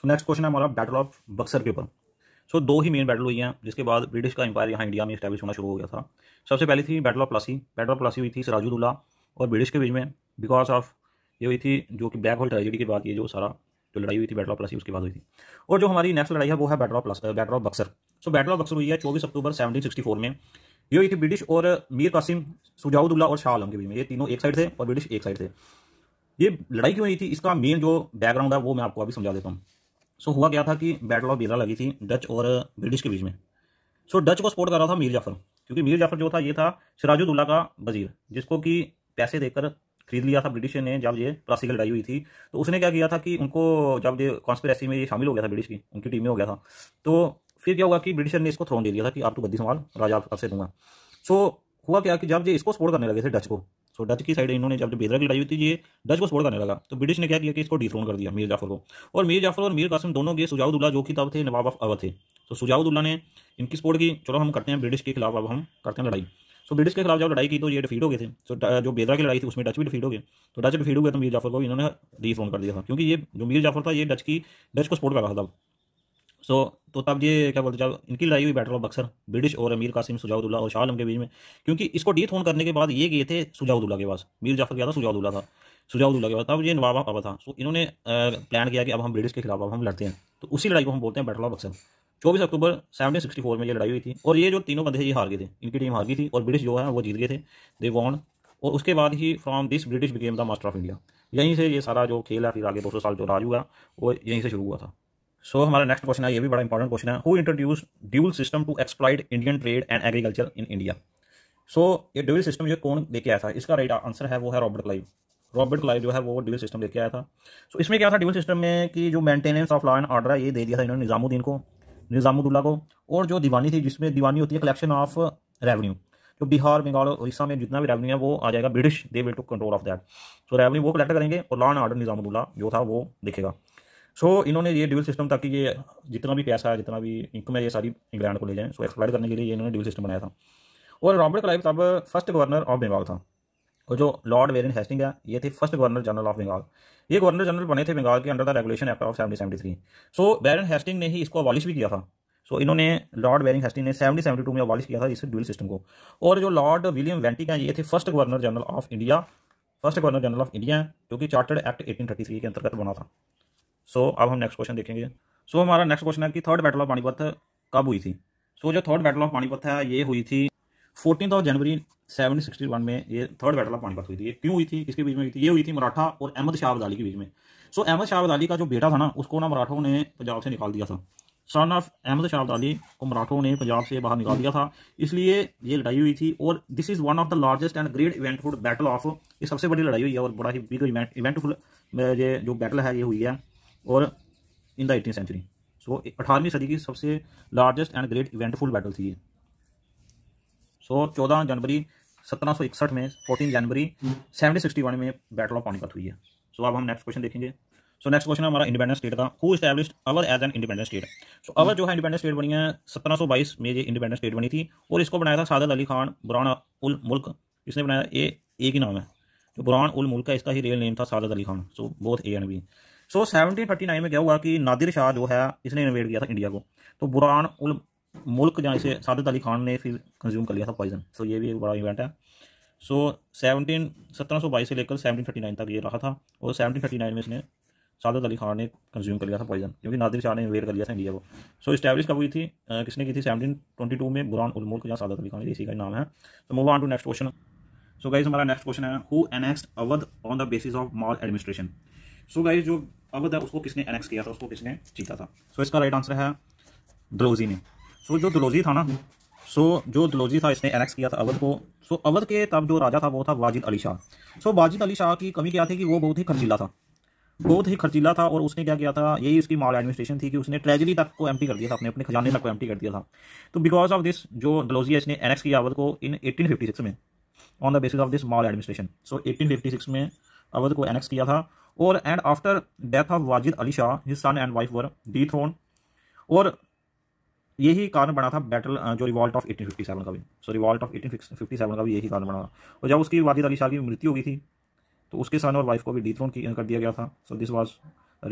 सो next question है हमारा battle of Buxar के ऊपर सो so, दो ही मेन बैटल हुई हैं जिसके बाद ब्रिटिश का एम्पायर यहाँ इंडिया में स्टैब्लिश होना शुरू हो गया था सबसे पहली थी battle of Plassey battle of Plassey हुई थी सराजुद्दौला और ब्रिटिश के बीच में बिकॉज ऑफ ये हुई थी जो कि ब्लैक होल ट्रेजिडी के बाद ये जो सारा जो लड़ाई हुई थी बैटल ऑफ प्लासी उसके बाद हुई थी और जो हमारी नेक्स्ट लड़ाई है वो है battle of battle of Buxar so battle of Buxar हुई है चौबीस अक्टूबर सेवनटीन में ये हुई थी ब्रिटिश और मीर कासिम सुजाउदुल्ला और शाह आलम के बीच में ये तीनों एक साइड थे और ब्रिटिश एक साइड थे ये लड़ाई क्यों हुई थी इसका मेन जो बैकग्राउंड है वो मैं आपको अभी समझा देता हूँ सो हुआ क्या था कि बैटल ऑफ बेला लगी थी डच और ब्रिटिश के बीच में सो डच को सपोर्ट कर रहा था मीर जाफर क्योंकि मीर जाफर जो था ये था सिराजुद्दुल्ला का वजीर जिसको कि पैसे देकर खरीद लिया था ब्रिटिश ने जब ये प्लासी की लड़ाई हुई थी तो उसने क्या किया था कि उनको जब ये कॉन्स्परेसी में ये शामिल हो गया था ब्रिटिश की उनकी टीम में हो गया था तो फिर क्या हुआ कि ब्रिटिशर ने इसको थ्रोन दे दिया था कि आप तो गद्दी संभाल राजा आपसे दूंगा सो हुआ क्या कि जब ये इसको सपोर्ट करने लगे थे डच को सो डच की साइड इन्होंने जब बेदरा की लड़ाई हुई थी ये डच को सपोर्ट करने लगा तो ब्रिटिश ने क्या किया कि इसको डिथ्रोन कर दिया मीर जाफर को और मीर जाफर और मीर कासिम दोनों के सुजाउदुल्ला जो कि तब थे नवाब ऑफ अवध थे तो सुजाउदुल्ला ने इनकी सपोर्ट की चलो हम करते हैं ब्रिटिश के खिलाफ अब हम करते हैं लड़ाई सो ब्रिटिश के खिलाफ जब लड़ाई की तो ये डिफीट हो गए थे सो जो बेदरा की लड़ाई थी उसमें डच भी डिफीट हो गए तो डच डिफीट हो गए तो मीर जाफर को इन्होंने डिथ्रोन कर दिया था क्योंकि ये जो मीर जाफर था ये डच की डच को सपोर्ट कर रहा था सो तो तब ये क्या बोलते जब इनकी लड़ाई हुई बैटल ऑफ बक्सर ब्रिटिश और अमीर कासिम सुजाउदुल्ला और शाहम के बीच में क्योंकि इसको डी थोन करने के बाद ये गए थे सुजाउदुल्ला के पास मीर जाफर गया था सुजाउदुल्ला था सुजाउदुल्ला के पास तब ये नवाब पापा था सो इन्होंने प्लान किया कि अब हम ब्रिटिश के खिलाफ अब हम लड़ते हैं तो उसी लड़ाई को हम बोलते हैं बैटल ऑफ बक्सर चौबीस अक्टूबर सेवनटीन सिक्सटी फोर में ये लड़ाई हुई थी और ये जो तीनों बंदे ये हार गए थे इनकी टीम हार गई थी और ब्रिटिश जो है वो जीत गए थे दे वॉन और उसके बाद ही from this British became the master of India यहीं से ये सारा जो खेल है फिर आगे दो सौ साल जो राज हुआ वो यहीं से शुरू हुआ था सो हमारा नेक्स्ट क्वेश्चन है ये भी बड़ा इंपॉर्टेंट क्वेश्चन है who introduce dual system to exploited Indian trade and agriculture in India so ये ड्यूल सिस्टम जो कौन लेके आया था इसका राइट आंसर है वो है रॉबर्ट क्लाइव रॉबर्ट क्लाइव जो है वो ड्यूल सिस्टम लेके आया था सो so, इसमें क्या था ड्यूल सिस्टम में कि जो maintenance of law and order है ये दे दिया था इन्होंने निजामुद्दीन को निजामुद्दुल्ला को और जो दीवानी थी जिसमें दीवानी होती है कलेक्शन ऑफ रेवेन्यू जो बिहार बंगाल और उड़ीसा में जितना भी रेवेन्यू है वो आ जाएगा British they will to control of that so revenue वो कलेक्ट करेंगे और लॉ एंड ऑर्डर निजामुद्दुल्ला जो था वो देखेगा सो इन्होंने ये ड्यूल सिस्टम ताकि ये जितना भी पैसा है जितना भी इनकम है ये सारी इंग्लैंड को ले जाए सो एक्सप्लाइड करने के लिए इन्होंने ड्यूल सिस्टम बनाया था और रॉबर्ट क्लाइव साहब फर्स्ट गवर्नर ऑफ बंगाल था और जो लॉर्ड वेरिन हेस्टिंग है ये थे first governor general of Bengal ये गवर्नर जनरल बने थे बंगाल के under the regulation act of seventy seventy three so Warren Hastings ने ही इसको अबॉलिश भी किया था सो so, इन्होंने लॉर्ड वेरिंग हेस्टिंग ने सेवेंटी सेवेंटी टू में अबॉलिश किया था इस ड्यूल सिस्टम को और जो लॉर्ड विलियम वेंटिक है ये थे first governor general of India first governor general of India जो कि chartered act eighteen thirty three के अंतर्गत बना था सो अब हम नेक्स्ट क्वेश्चन देखेंगे सो हमारा नेक्स्ट क्वेश्चन है कि थर्ड बैटल ऑफ पानीपत कब हुई थी सो जो थर्ड बैटल ऑफ पानीपत है ये हुई थी fourteen of January seven sixty one में ये थर्ड बैटल ऑफ पानीपत हुई थी ये क्यों हुई थी किसके बीच में हुई थी ये हुई थी मराठा और अहमद शाह अब्दाली के बीच में सो अहमद शाह अब्दाली का जो बेटा था ना उसको ना मराठों ने पंजाब से निकाल दिया था सन ऑफ अहमद शाह अब्दाली को मराठों ने पंजाब से बाहर निकाल दिया था इसलिए ये लड़ाई हुई थी और this is one of the largest and great eventful battle of ये सबसे बड़ी लड़ाई हुई है और बड़ा ही बिग इवेंट इवेंटफुल ये जो बैटल है ये हुई है और in the eighteen century so अठारहवीं सदी की सबसे largest and great eventful battle थी ये सो चौदह जनवरी सत्रह सौ इकसठ में fourteen January seventeen sixty one में बैटल ऑफ पानीपत हुई है सो so, अब हम नेक्स्ट क्वेश्चन देखेंगे सो नेक्स्ट क्वेश्चन हमारा इंडिपेंडेंट स्टेट था who establish our as an independent state so our जो है इंडिपेंडेंट स्टेट बनी है सत्रह सौ बाईस में ये इंडिपेंडेंट स्टेट बनी थी और इसको बनाया था सादत अली खान बुरान उल मुल्क इसने बनाया ए एक ही नाम है जो तो बुरान उल मुल्क का इसका ही रियल नेम था Saadat Ali Khan so both A and B so seventeen thirty nine में क्या हुआ कि नादिर शाह जो है इसने इन्वेट किया था इंडिया को तो बुरान उल मुल्क जहाँ इसे सादत अली खान ने फिर कंज्यूम कर लिया था पॉइजन सो ये भी एक बड़ा इवेंट है सो सेवनटीन सत्रह सौ बाईस से लेकर सेवनटीन थर्टी नाइन तक ये रहा था और सेवनटीन थर्टी नाइन में इसने सादत अली खान ने कंज्यूम कर लिया था पॉइजन क्योंकि नादिर शाह ने इन्वेट कर लिया था इंडिया को सो स्टैब्लिश कब हुई थी किसने की थी सेवनटीन ट्वेंटी टू में बुरान उल मुल्क जहाँ सादत अली खान इसी का नाम है तो move on to next question so guys हमारा नेक्स्ट क्वेश्चन है who annexed Awadh on the basis of maladministration so guys जो है उसको किसने एनेक्स किया था उसको किसने जीता था सो so, इसका राइट आंसर है दलोजी ने सो so, जो दलोजी था ना सो so, जो दलोजी था इसने एनेक्स किया था अवध को सो so, अवध के तब जो राजा था वो था वाजिद अली शाह सो so, वाजिद अली शाह की कमी क्या थी कि वो बहुत ही खर्चीला था बहुत ही खर्चीला था और उसने क्या किया था यही उसकी माल एडमिनिस्ट्रेशन थी कि उसने ट्रेजरी तक को एम्प्टी कर दिया था अपने अपने खजाने तक को एम्प्टी कर दिया था तो बिकॉज ऑफ दिस जो डलोजी इसने एनेक्स किया अवध को इन एटीन में on the basis of this maladministration so eighteen में अवध को एनेक्स किया था और and after death of Wajid Ali Shah his son and wife were dethrone और यही कारण बना था बैटल जो रिवॉल्ट ऑफ 1857 का भी सो रिवॉल्ट ऑफ 1857 का भी यही कारण बना था और जब उसकी वाजिद अली शाह की मृत्यु हो गई थी तो उसके सन और वाइफ को भी डी थ्रोन कर दिया गया था so this was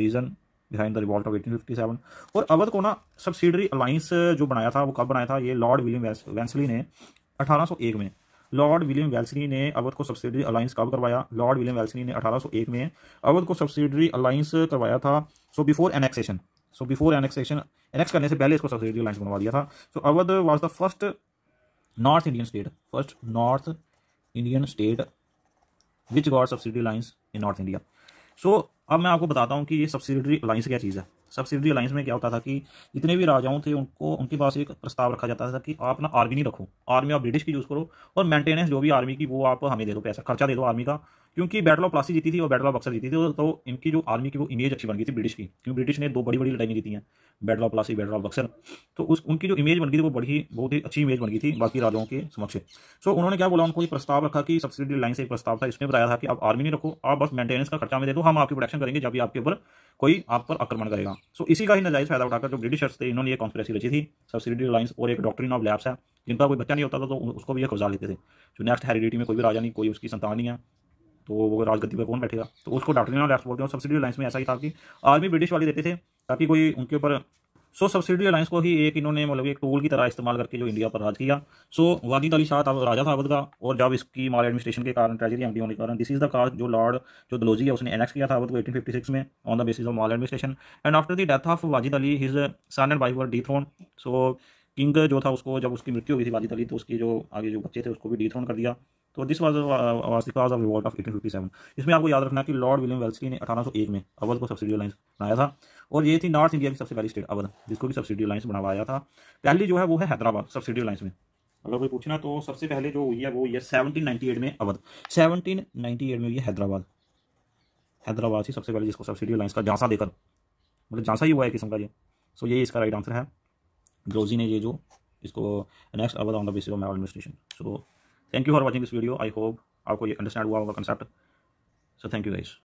reason behind the revolt of 1857 और अवध को ना सब्सिडरी अलाइंस जो बनाया था वो कब बनाया था ये लॉर्ड विलियम वैंसली ने एक में लॉर्ड विलियम वेल्सनी ने अवध को सब्सिडरी अलायंस कब करवाया लॉर्ड विलियम वेल्सनी ने 1801 में अवध को सब्सिडरी अलायंस करवाया था so before annexation so before annexation annex करने से पहले इसको सब्सिडरी अलायंस बनवा दिया था so Awadh was the first north Indian state first north Indian state which got subsidiary alliance in north India so अब मैं आपको बताता हूँ कि ये सब्सिडरी अलायंस क्या चीज़ है सब्सिडरी अलायंस में क्या होता था कि जितने भी राजाओं थे उनको उनके पास एक प्रस्ताव रखा जाता था कि आप ना आर्मी नहीं रखो आर्मी आप ब्रिटिश की यूज़ करो और मेंटेनेंस जो भी आर्मी की वो आप हमें दे दो पैसा खर्चा दे दो आर्मी का क्योंकि बैटल ऑफ प्लासी जीती थी और बैटल ऑफ बक्सर जीती थी तो इनकी जो आर्मी की वो इमेज अच्छी बन गई थी ब्रिटिश की क्योंकि ब्रिटिश ने दो बड़ी बड़ी लड़ाई जीती हैं battle of Plassey battle of Buxar तो उस उनकी जो इमेज बन गई थी वो बड़ी बहुत ही अच्छी इमेज बन गई थी बाकी राजाओं के समक्ष सो उन्होंने क्या बोला उनको एक प्रस्ताव रखा कि सब्सिडी लाइन से एक प्रस्ताव था इसमें बताया था कि आप आर्मी नहीं रखो आप बस मेंटेनेंस का खर्चा में दे दो हम आपकी प्रोडक्शन करेंगे जब भी आपके ऊपर कोई आप पर आक्रमण करेगा सो so, इसी का ही नजायज़ फायदा उठाकर जो ब्रिटिशर्स थे इन्होंने ये कॉन्स्परेसी रची थी सब्सिडी लाइन्स और एक डॉक्ट्रिन ऑफ लैब्स है जिनका कोई बच्चा नहीं होता था तो उसको भी ये खुजा लेते थे जो नेक्स्ट हेरिडिटी में कोई भी राजा नहीं कोई उसकी संतान नहीं है तो वो राजगद्दी पर कौन बैठेगा तो उसको डॉक्टरी ऑफ लैब्स बोलते हैं सब्सिडी लाइन्स में ऐसा ही था कि आर्मी ब्रिटिश वाले देते थे ताकि कोई उनके ऊपर सो सब्सिडी अलायंस को ही एक इन्होंने मतलब एक टूल की तरह इस्तेमाल करके जो इंडिया पर राज किया सो वादी अली शाह अब राजा था अवध का और जब इसकी माल एडमिनिस्ट्रेशन के कारण ट्रेजरी एमडी होने के कारण दिस इज द कास्ट जो लॉर्ड जो दलोजी है उसने एनेक्स किया था अवध को 1856 में on the basis of maladministration and after the death of Wajid Ali his son and wife were dethrone so king जो था उसको जब उसकी मृत्यु हुई थी वाजिद अली तो उसकी जो आगे जो बच्चे थे उसको भी डी थ्रोन कर दिया तो this was was cause of revolt of 1857 इसमें आपको याद रखना कि लॉर्ड विलियम वेल्सली ने 1801 में अवध को सब्सिडी लाइन्स बनाया था और ये थी नॉर्थ इंडिया की सबसे पहली स्टेट अवध जिसको भी सब्सिडी लाइन्स बनवाया था पहली जो है वो है हैदराबाद सब्सिडी लाइन्स में अगर कोई पूछना तो सबसे पहले जो हुई है वो ये सेवनटीन में अवध सेवनटीन में हुई है हैदराबाद हैदराबाद ही सबसे पहले जिसको सब्सिडी लाइन्स का झांसा देकर मतलब झांसा ही हुआ है किस्म का ये सो ये इसका राइट आंसर है ग्रोजी ने ये जो इसको next Awadh on the basis of administration so thank you for watching this video i hope आपको ये अंडरस्टैंड हुआ होगा कंसेप्ट सो थैंक यू